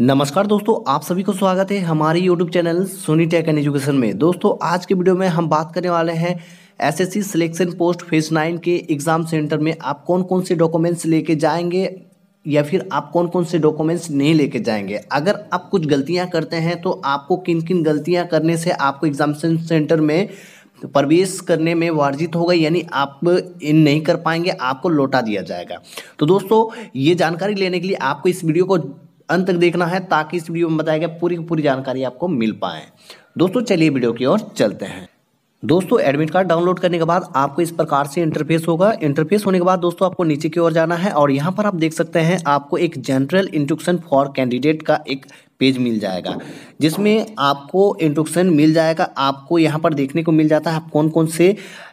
नमस्कार दोस्तों आप सभी को स्वागत है हमारे YouTube channel Soni tech and education में दोस्तों आज के वीडियो में हम बात करने वाले हैं SSC selection post phase nine के एग्ज़ाम सेंटर में आप कौन कौन से डॉक्यूमेंट्स लेके जाएंगे या फिर आप कौन कौन से डॉक्यूमेंट्स नहीं लेके जाएंगे अगर आप कुछ गलतियाँ करते हैं तो आपको किन किन गलतियाँ करने से आपको एग्ज़ाम सेंटर में प्रवेश करने में वर्जित होगा यानी आप इन नहीं कर पाएंगे आपको लौटा दिया जाएगा तो दोस्तों ये जानकारी लेने के लिए आपको इस वीडियो को अंत तक देखना है ताकि इस वीडियो में बताया गया पूरी की पूरी जानकारी आपको मिल पाए दोस्तों चलिए वीडियो की ओर चलते हैं दोस्तों एडमिट कार्ड डाउनलोड करने के बाद आपको इस प्रकार से इंटरफेस होगा इंटरफेस होने के बाद दोस्तों आपको नीचे की ओर जाना है और यहाँ पर आप देख सकते हैं आपको एक जनरल इंट्रक्शन फॉर कैंडिडेट का एक पेज मिल जाएगा जिसमें आपको इंट्रोडक्शन मिल जाएगा आपको यहाँ पर देखने को मिल जाता है आप कौन कौन से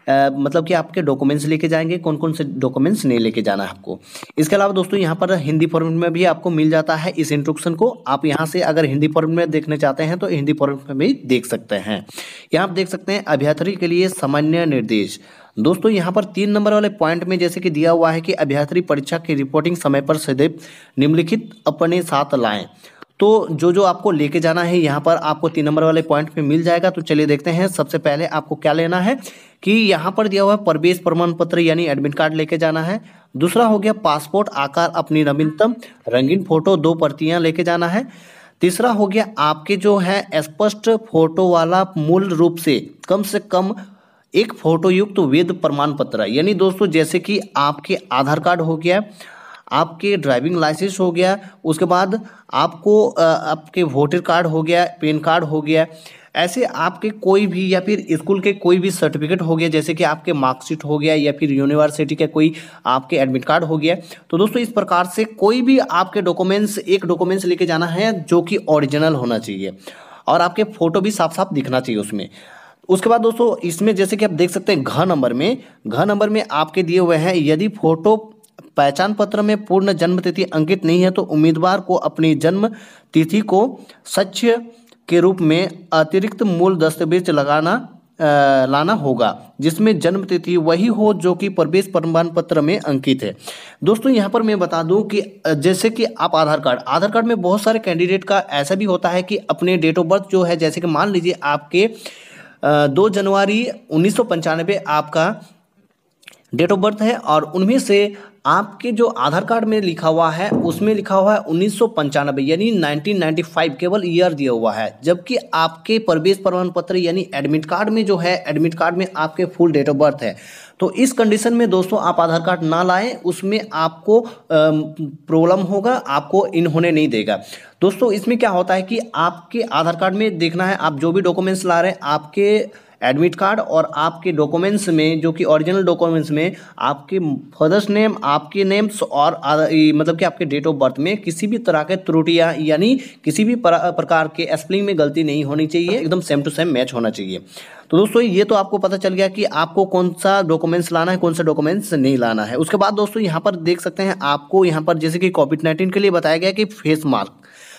आ, मतलब कि आपके डॉक्यूमेंट्स लेके जाएंगे कौन कौन से डॉक्यूमेंट्स नहीं लेके जाना है आपको इसके अलावा दोस्तों यहाँ पर हिंदी फॉर्मेट में भी आपको मिल जाता है इस इंट्रोडक्शन को आप यहाँ से अगर हिंदी फॉर्मेट में देखना चाहते हैं तो हिंदी फॉर्मेट में भी देख सकते हैं यहाँ आप देख सकते हैं अभियात्री के लिए सामान्य निर्देश दोस्तों यहाँ पर तीन नंबर वाले पॉइंट में जैसे कि दिया हुआ है कि अभियात्री परीक्षा की रिपोर्टिंग समय पर सदैव निम्नलिखित अपने साथ लाएँ तो जो जो आपको लेके जाना है यहाँ पर आपको तीन नंबर वाले पॉइंट पे मिल जाएगा तो चलिए देखते हैं सबसे पहले आपको क्या लेना है कि यहाँ पर दिया हुआ है प्रवेश प्रमाण पत्र यानी एडमिट कार्ड लेके जाना है दूसरा हो गया पासपोर्ट आकार अपनी नवीनतम रंगीन फोटो दो प्रतियाँ लेके जाना है तीसरा हो गया आपके जो है स्पष्ट फोटो वाला मूल रूप से कम से कम एक फोटो युक्त वेद प्रमाण पत्र यानी दोस्तों जैसे कि आपके आधार कार्ड हो गया आपके ड्राइविंग लाइसेंस हो गया उसके बाद आपको आपके वोटर कार्ड हो गया पेन कार्ड हो गया ऐसे आपके कोई भी या फिर स्कूल के कोई भी सर्टिफिकेट हो गया जैसे कि आपके मार्कशीट हो गया या फिर यूनिवर्सिटी का कोई आपके एडमिट कार्ड हो गया तो दोस्तों इस प्रकार से कोई भी आपके डॉक्यूमेंट्स एक डॉक्यूमेंट्स लेके जाना है जो कि ओरिजिनल होना चाहिए और आपके फ़ोटो भी साफ साफ दिखना चाहिए उसमें उसके बाद दोस्तों इसमें जैसे कि आप देख सकते हैं घ नंबर में घ नंबर में आपके दिए हुए हैं यदि फोटो पहचान पत्र में पूर्ण जन्म तिथि अंकित नहीं है तो उम्मीदवार को अपनी जन्म तिथि को सच्य के रूप में अतिरिक्त मूल दस्तावेज लगाना आ, लाना होगा जिसमें जन्म तिथि वही हो जो कि प्रवेश प्रमाण पत्र में अंकित है दोस्तों यहाँ पर मैं बता दूँ कि जैसे कि आप आधार कार्ड आधार कार्ड में बहुत सारे कैंडिडेट का ऐसा भी होता है कि अपने डेट ऑफ बर्थ जो है जैसे कि मान लीजिए आपके दो जनवरी उन्नीस आपका डेट ऑफ बर्थ है और उनमें से आपके जो आधार कार्ड में लिखा हुआ है उसमें लिखा हुआ है उन्नीस यानी 1995 केवल ईयर दिया हुआ है जबकि आपके प्रवेश प्रमाण पत्र यानी एडमिट कार्ड में जो है एडमिट कार्ड में आपके फुल डेट ऑफ बर्थ है तो इस कंडीशन में दोस्तों आप आधार कार्ड ना लाएं उसमें आपको प्रॉब्लम होगा आपको इन होने नहीं देगा दोस्तों इसमें क्या होता है कि आपके आधार कार्ड में देखना है आप जो भी डॉक्यूमेंट्स ला रहे हैं आपके एडमिट कार्ड और आपके डॉक्यूमेंट्स में जो कि ओरिजिनल डॉक्यूमेंट्स में आपके फादर्स नेम आपके नेम्स और मतलब कि आपके डेट ऑफ बर्थ में किसी भी तरह के त्रुटियाँ यानी किसी भी प्रकार के एक्सप्लिंग में गलती नहीं होनी चाहिए एकदम सेम टू सेम मैच होना चाहिए तो दोस्तों ये तो आपको पता चल गया कि आपको कौन सा डॉक्यूमेंट्स लाना है कौन सा डॉक्यूमेंट्स नहीं लाना है उसके बाद दोस्तों यहाँ पर देख सकते हैं आपको यहाँ पर जैसे कि कोविड नाइन्टीन के लिए बताया गया कि फेस मास्क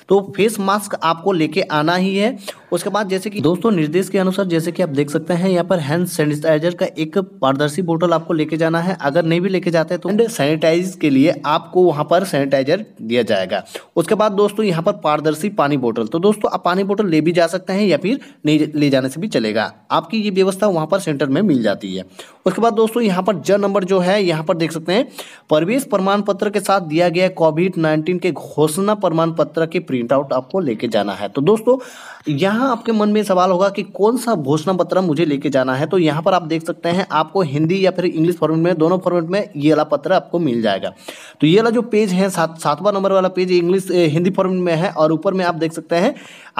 तो फेस मास्क आपको लेके आना ही है उसके बाद जैसे कि दोस्तों निर्देश के अनुसार जैसे कि आप देख सकते हैं यहाँ पर हैंड सैनिटाइजर का एक पारदर्शी बोतल आपको लेके जाना है अगर नहीं भी लेके जाते तो सैनिटाइज के लिए आपको वहाँ पर सैनिटाइजर दिया जाएगा उसके बाद दोस्तों यहाँ पर पारदर्शी पानी बोतल तो दोस्तों आप पानी बोतल ले भी जा सकते हैं या फिर नहीं ले जाने से भी चलेगा आपकी ये व्यवस्था वहाँ पर सेंटर में मिल जाती है उसके बाद दोस्तों यहाँ पर ज नंबर जो है यहाँ पर देख सकते हैं प्रवेश प्रमाण पत्र के साथ दिया गया कोविड नाइन्टीन के घोषणा प्रमाण पत्र के प्रिंट आउट आपको लेके जाना है तो दोस्तों यहाँ आपके मन में सवाल होगा कि कौन सा घोषणा पत्र मुझे लेके जाना है तो यहाँ पर आप देख सकते हैं आपको हिंदी या फिर इंग्लिश फॉर्मेट में दोनों फॉर्मेट में ये वाला पत्र आपको मिल जाएगा तो ये वाला जो पेज है सात सातवां नंबर वाला पेज इंग्लिश हिंदी फॉर्मेट में है और ऊपर में आप देख सकते हैं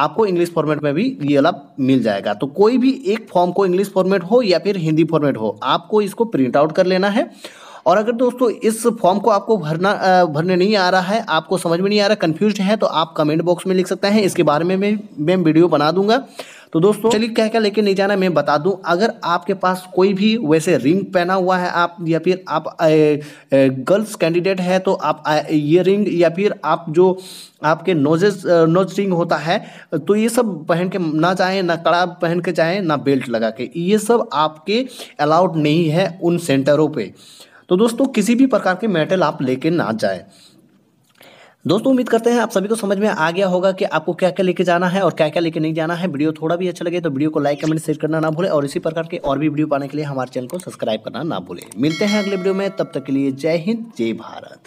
आपको इंग्लिश फॉर्मेट में भी ये वाला मिल जाएगा तो कोई भी एक फॉर्म को इंग्लिश फॉर्मेट हो या फिर हिंदी फॉर्मेट हो आपको इसको प्रिंट आउट कर लेना है और अगर दोस्तों इस फॉर्म को आपको भरना भरने नहीं आ रहा है आपको समझ में नहीं आ रहा कन्फ्यूज है तो आप कमेंट बॉक्स में लिख सकते हैं इसके बारे में मैं वीडियो बना दूंगा तो दोस्तों चलिए क्या क्या लेके नहीं जाना मैं बता दूं अगर आपके पास कोई भी वैसे रिंग पहना हुआ है आप या फिर आप गर्ल्स कैंडिडेट है तो आप ये रिंग या फिर आप जो आपके नोजेस नोज रिंग होता है तो ये सब पहन के ना चाहें ना कड़ा पहन के चाहें ना बेल्ट लगा के ये सब आपके अलाउड नहीं है उन सेंटरों पर तो दोस्तों किसी भी प्रकार के मेटल आप लेके ना जाए दोस्तों उम्मीद करते हैं आप सभी को समझ में आ गया होगा कि आपको क्या क्या लेके जाना है और क्या क्या लेके नहीं जाना है वीडियो थोड़ा भी अच्छा लगे तो वीडियो को लाइक कमेंट शेयर करना ना भूले और इसी प्रकार के और भी वीडियो पाने के लिए हमारे चैनल को सब्सक्राइब करना ना भूले मिलते हैं अगले वीडियो में तब तक के लिए जय हिंद जय भारत